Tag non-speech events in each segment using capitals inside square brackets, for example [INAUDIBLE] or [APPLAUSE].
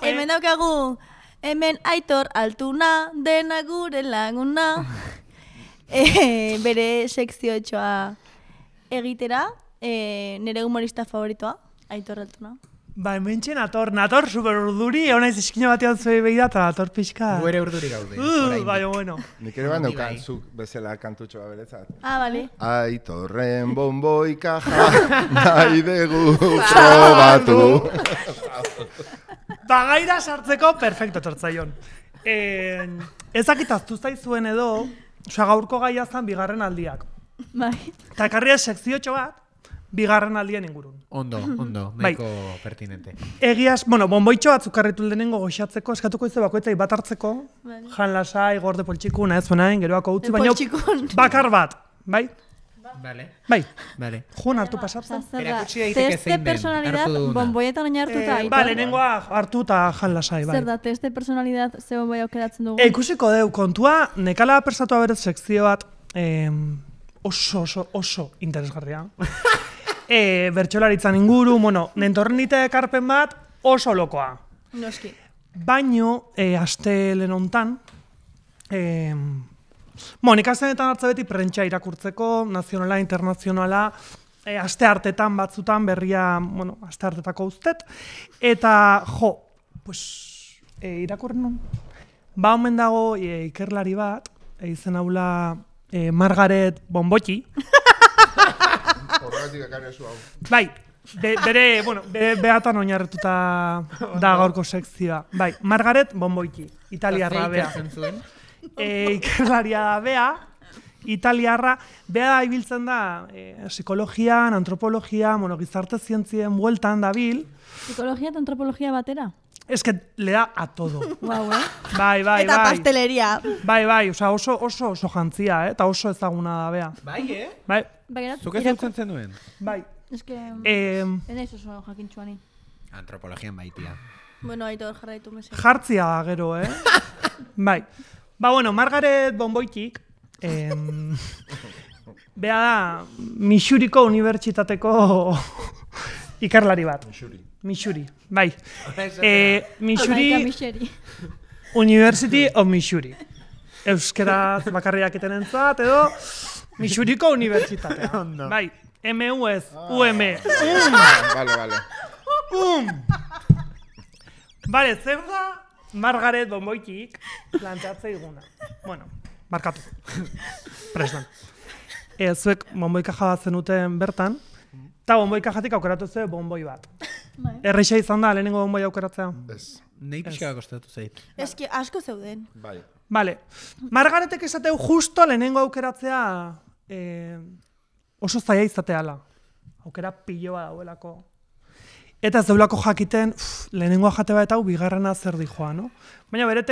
Hemen daukagu, hemen aitor altuna, dena gure laguna. [LAUGHS] Eh, bere sekzio egitera, e, nire humorista favoritoa, aitor altuna. Ba, hemen txen, ator, nator, super urduri, hona ez eskina batean zuei behida, eta ator pixka. Guere urduri gaude. Uh, bai, bueno. Nik ere bat neukan bai. zuk bezala kantutxo bat Ah, bale. Aitorren [LAUGHS] bomboi kaja, nahi degu probatu. [LAUGHS] Bagaira sartzeko, perfecto, tortzaion. Eh, ezakitaztu zaizuen edo, Osa, gaurko gaia bigarren aldiak. Bai. Ta karria sekzio bat, bigarren aldien ingurun. Ondo, [LAUGHS] ondo, meiko bai. pertinente. Egiaz, bueno, bonboitxo bat zukarritu denengo goxatzeko, eskatuko izo bakoetza bat hartzeko, bai. jan lasai, gorde poltsikun, ez zuen geroako utzi, baina bakar bat, bai? Vale. Bai. Vale. Juan hartu pasatzen. Era gutxi daiteke zein den. personalidad bomboieta noin hartuta. Eh, vale, lengua hartu eta jan lasai. Bai. Zer da, teste personalidad ze bomboia aukeratzen dugu. Eh, ikusiko deu, kontua, nekala persatua aberet sekzio bat eh, oso, oso, oso interesgarria. [LAUGHS] eh, Bertsolaritzan inguru, bueno, nentornita dite ekarpen bat oso lokoa. Noski. Baino, eh, astelenontan, eh, Bueno, ikastenetan hartza beti prentsa irakurtzeko, nazionala, internazionala, e, aste hartetan batzutan berria, bueno, aste hartetako uztet, eta jo, pues, e, eh, irakurren nun. Ba, omen dago, eh, ikerlari bat, e, izen haula, e, Margaret Bonbotxi. Horregatik ekarri hau. Bai, Be, bere, bueno, be, behatan oinarretuta [LAUGHS] da gaurko sekzioa. Bai, Margaret Bomboiki, italiarra bea. [LAUGHS] e, ikerlaria da bea, italiarra, bea da ibiltzen da e, psikologian, antropologia, bueno, gizarte zientzien bueltan da bil. Psikologia eta antropologia batera? Ez que le a todo. [LAUGHS] Guau, eh? Bai, bai, bai. Eta pasteleria. Bai, bai, oza, oso, oso, oso jantzia, eh? Eta oso ezaguna da, bea. Bai, eh? Bai. bai zen duen? Bai. Ez que... Eh, en eso Antropologian bai, tia. Bueno, jarraitu mesi. Jartzia da, gero, eh? [LAUGHS] bai. Ba, bueno, Margaret Bonboitik, em, [LAUGHS] beha da, Misuriko Unibertsitateko [LAUGHS] ikarlari bat. Misuri. Misuri, bai. E, eh, Misuri... [LAUGHS] University of Missouri. Euskera bakarriak etenen zat, edo... Misuriko Unibertsitatea. Ondo. Bai, u ah. UM. Um. Vale, vale. Um. zer da... Margaret Bomboitik plantatze iguna. Bueno, markatu. Presan. E, zuek bomboika jabatzen bertan, eta bomboika jatik aukeratu zuen bomboi bat. Bai. Erreixa izan da, lehenengo bomboi aukeratzea? Ez. Nei pixka zait. Ez asko zeuden. Bai. Vale. Margaretek esateu justo lehenengo aukeratzea eh, oso zaia izateala. Aukera piloa dauelako. Eta ez jakiten, uf, lehenengoa jate bat hau, bigarrena zer dijoa, no? Baina bere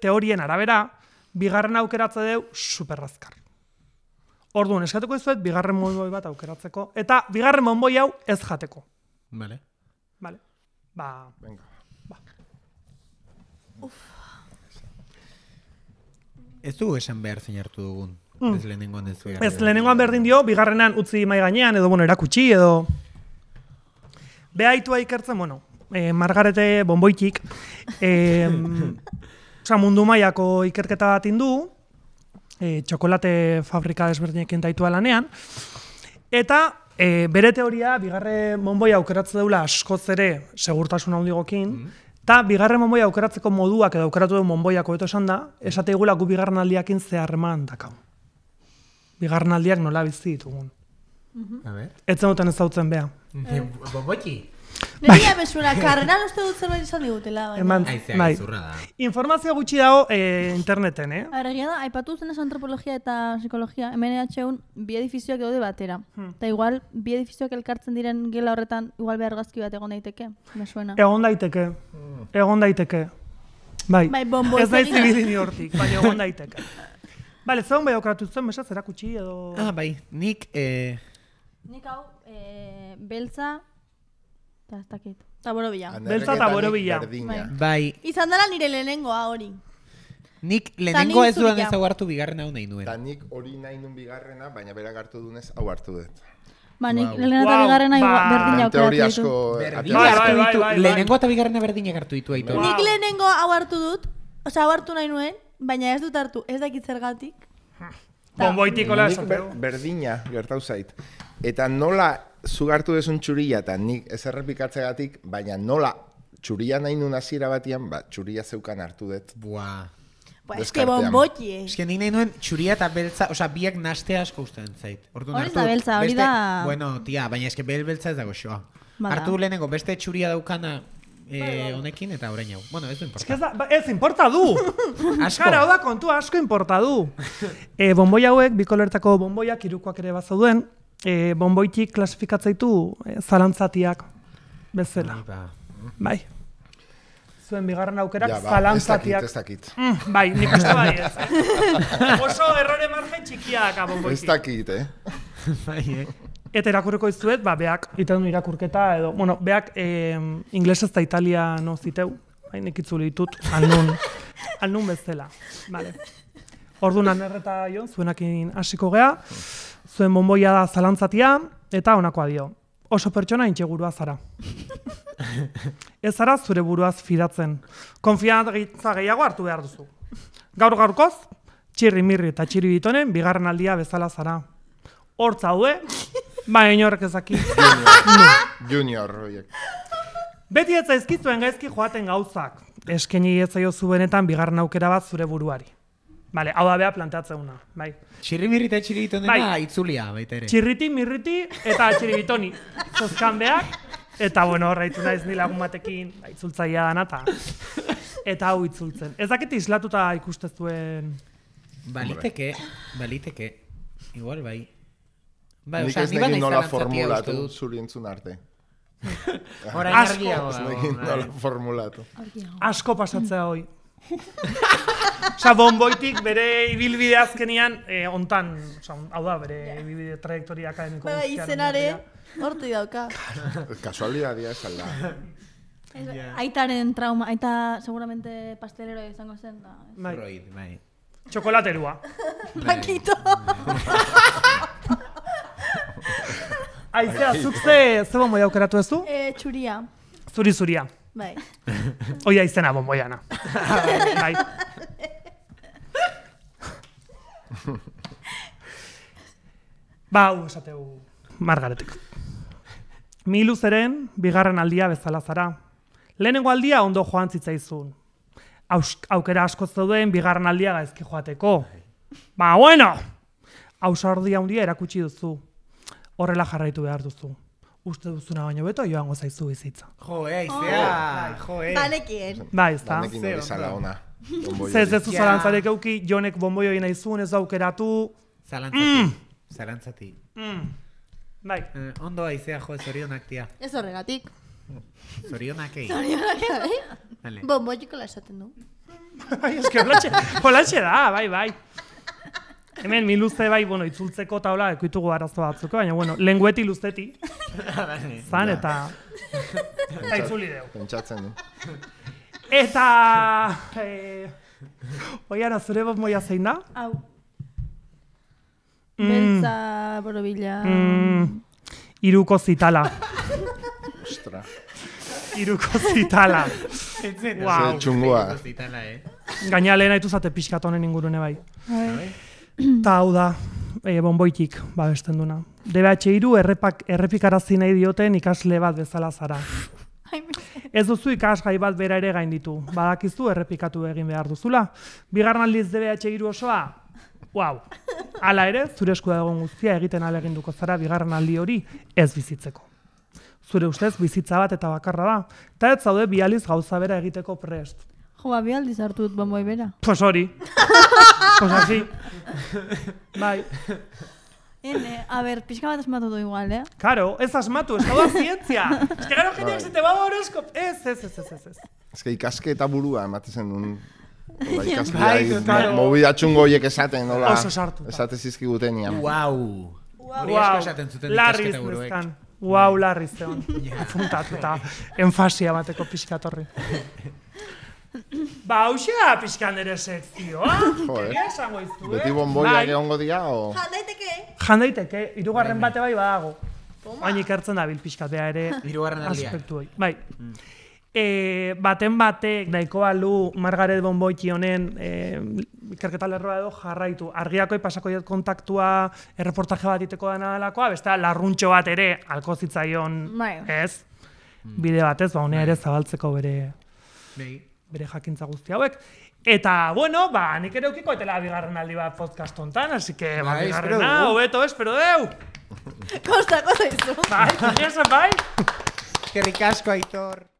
teorien arabera, bigarrena aukeratze deu, superrazkar. Orduan, eskatuko izuet, bigarren monboi bat aukeratzeko. Eta bigarren monboi hau ez jateko. Bale. Bale. Ba. Venga. Ba. Uf. Ez du esan behar zein hartu dugun. Mm. Ez lehenengoan ez Ez lehenengoan berdin dio, bigarrenan utzi mai gainean, edo bueno, erakutsi, edo behaitua ikertzen, bueno, eh, Margarete Bomboitik, eh, [LAUGHS] mundu maiako ikerketa bat indu, eh, txokolate fabrika desberdinekin daitua lanean, eta eh, bere teoria, bigarre bonboi aukeratze deula askoz ere segurtasun handigokin, mm-hmm. eta mm. bigarre bonboi aukeratzeko moduak edo aukeratu duen bonboiak hobeto esan da, esate gula gu bigarren aldiakin zeharreman dakau. Bigarren aldiak nola bizi ditugun. -huh. Mhm. A ver. Ez zautan ez zautzen beha. Eh. Boboti? Bai. Nire uste dut zerbait izan digutela. Eman, bai. Informazio gutxi dago eh, interneten, eh? Ara, gira da, aipatu zen antropologia eta psikologia, hemen EHUn bi edifizioak edo batera. Hmm. Eta igual, bi edifizioak elkartzen diren gela horretan, igual behar bat egon daiteke, me suena. Egon daiteke, hmm. egon daiteke. Bai, bai bombo ez daiz zibilin hortik, egon [LAUGHS] daiteke. Bale, zegoen bai okratu zen, mesaz, erakutsi edo... Ah, bai, nik... Eh... Nik hau eh beltza ta ez dakit. Ta borobilla. Beltza ta borobilla. Bai. bai. Izan dela nire lelengoa hori. Nik lelengo ez duen ez hau hartu bigarren hau nahi nuen. Ta nik hori nahi nuen bigarrena, baina berak hartu dunez hau hartu dut. Ba, nik wow. lehenengo eta wow. bigarrena ba. berdina okera ditu. Asko, berdina ba, bai, bai, Lehenengo eta bigarrena berdina gartu ditu. Wow. Nik lehenengo hau hartu dut, oza, hau hartu nahi nuen, baina ez dut hartu ez dakit zergatik. Bomboitiko esan pego. Berdina gertau zait. Eta nola zugartu desun txurila eta nik ez errepikatzegatik, baina nola txurila nahi nuna batian, ba, txurila zeukan hartu dut. Bua. Bua, ez que bon Ez que nik nahi nuen txurila eta beltza, oza, biak naste asko uste zait. Hortu nartu, beste, beltza, da... bueno, tia, baina ez que bel beltza ez dago xoa. Hartu Artu lehenengo, beste txurila daukana eh, bai, bai. honekin eh, eta horrein hau. Bueno, ez du importa. Es que ez, da, ba, importa du! [LAUGHS] asko. kontua asko importa du! [LAUGHS] e, eh, bomboi hauek, bikolertako bomboiak irukoak ere bazo duen e, bonboitik klasifikatzaitu e, zalantzatiak bezala. Bai, ba. bai. Zuen bigarren aukerak ja, ba, zalantzatiak. Ez dakit, mm, bai, nik uste bai ez. [LAUGHS] Oso errore marge txikiak abonboitik. Ez dakit, eh? [LAUGHS] bai, eh? Eta irakurriko izuet, ba, beak, iten irakurketa, edo, bueno, beak e, inglesez eta italia no ziteu, bai, nik ditut, alnun, [LAUGHS] alnun bezala. Vale. Orduan, erreta joan, zuenakin hasiko gea zuen bomboia da zalantzatia, eta honakoa dio. Oso pertsona intxe zara. [LAUGHS] Ez zara zure buruaz fidatzen. Konfianatza gehiago hartu behar duzu. Gaur gaurkoz, txirri mirri eta txirri ditonen, bigarren aldia bezala zara. Hortza haue, baina inorrek ezaki. Junior. No. Junior. Beti ez zaizkizuen gaizki joaten gauzak. Eskeni ez zaiozu benetan bigarren aukera bat zure buruari. Vale, hau da beha plantatzen una, bai. Txirri mirri eta txiribiton dena bai. itzulia, baita ere. Txirriti, mirriti eta txiribitoni. Zozkan behar, eta bueno, horra itzuna ez nila agumatekin, ba, itzultzaia dana, ta. eta hau itzultzen. Ez dakit islatuta ikustezuen... Baliteke, baliteke. Igual, bai. Bai, Nik ez negin nola formulatu zuri entzun arte. Horain argiago. Ez negin bai. nola formulatu. Asko pasatzea hoi. Osa, bonboitik bere ibilbide azkenian, eh, ontan, osa, hau da, bere yeah. ibilbide trajektoria akademiko guztiaren. Baina izenare, hortu idauka. Kasualia dia esan da. Yeah. Aitaren trauma, aita seguramente pastelero izango zen da. Mai. Freud, mai. Txokolaterua. Paquito. Bai. Aizea, zuk ze, ze bombo daukeratu ez du? Eh, txuria. Zuri-zuria. Bai. [LAUGHS] Oia izena bomboiana. [LAUGHS] bai. ba, hau esateu Margaretek. Milu zeren, bigarren aldia bezalazara zara. Lehenengo aldia ondo joan zitzaizun. aukera asko zeuden bigarren aldia gaizki joateko. Ba, bueno! Ausa ordia handia erakutsi duzu. Horrela jarraitu behar duzu uste duzuna baino beto joango zaizu bizitza. Jo, eizia. Eh, oh, Banekien. Bai, eh. Ba, ez da. Banekien hori zala ona. Zer, zezu zalantzarek euki, jonek bomboi hori zuen, ez daukeratu. Zalantzati. Mm. Zalantzati. Mm. Bai. Eh, ondo aizea, jo, zorionak tia. Ez horregatik. Zorionak egin. Zorionak egin. Bomboi ikola esaten du. Ay, es que hola, hola, da, bai, bai. Hemen, min luze bai, bueno, itzultzeko taula, ekitugu arazo batzuko, eh? baina, bueno, lengueti luzteti. [LAUGHS] Bai. Zan, eta... eta itzuli deu. du. Eta... E... Eh, Oiara, zure bat moia zein da? Hau. Mm. Bentza borobila. Mm. Iruko zitala. Ostra. Iruko zitala. Etzen, wow. Ez txungoa. Eh? Gaina lehen haitu zate pixkatonen ingurune bai. Hai. Bai. Eta [CLEARS THROAT] hau da, e, bonboitik, ba, duna. DBH iru errepak, errepikarazi nahi dioten ikasle bat bezala zara. [LAUGHS] Ez duzu ikasgai bat bera ere gain ditu. Badakizu errepikatu egin behar duzula. Bigarren aldiz DBH iru osoa, wow. Hala ere, zure eskuda egon guztia egiten duko zara bigarren aldi hori ez bizitzeko. Zure ustez bizitza bat eta bakarra da. Eta ez zaude bializ gauza bera egiteko prest. Jo, ba, bial dut bomboi bera. Pues hori. pues así. [LAUGHS] bai. Ene, a ver, pixka bat esmatu du igual, eh? Claro, ez asmatu, ez gaudan zientzia. [LAUGHS] ez que jendeak jeneak zete bau horoskop. Ez, ez, ez, ez, ez. Ez es que ikaske eta burua ematezen duen [LAUGHS] Bai, Mobi atxungo hoiek esaten, nola. Oso sartu. Esate zizkiguten, nian. Guau. Guau. Larri izan. Guau, larri izan. Funtatuta. Enfasia bateko pixka torri. [COUGHS] Ba, hausia pixkan ere sekzioa. Ah? Jo, Beti bon bai. egongo dia, o... Jandaiteke. Jandaiteke, irugarren bai, bai. bate bai badago. Baina ikertzen da bilpiskat, ere... [LAUGHS] Aspektu hori. Bai. Mm. Eh, baten batek, nahiko lu, Margaret Bonboiki honen e, ikerketa lerroa edo jarraitu. Argiakoi pasako kontaktua, erreportaje bat iteko dena delakoa, beste larruntxo bat ere, alko zitzaion, bai. ez? Bide batez, ba, hone bai. ere zabaltzeko bere... Bai bere jakintza guzti hauek. Eta, bueno, ba, nik ere etela bigarren aldi bat podcast hontan, así que, ba, bigarren hau, beto, espero deu! Kosta, kosta izu! Bai, bai, bai! Eskerrik asko, Aitor!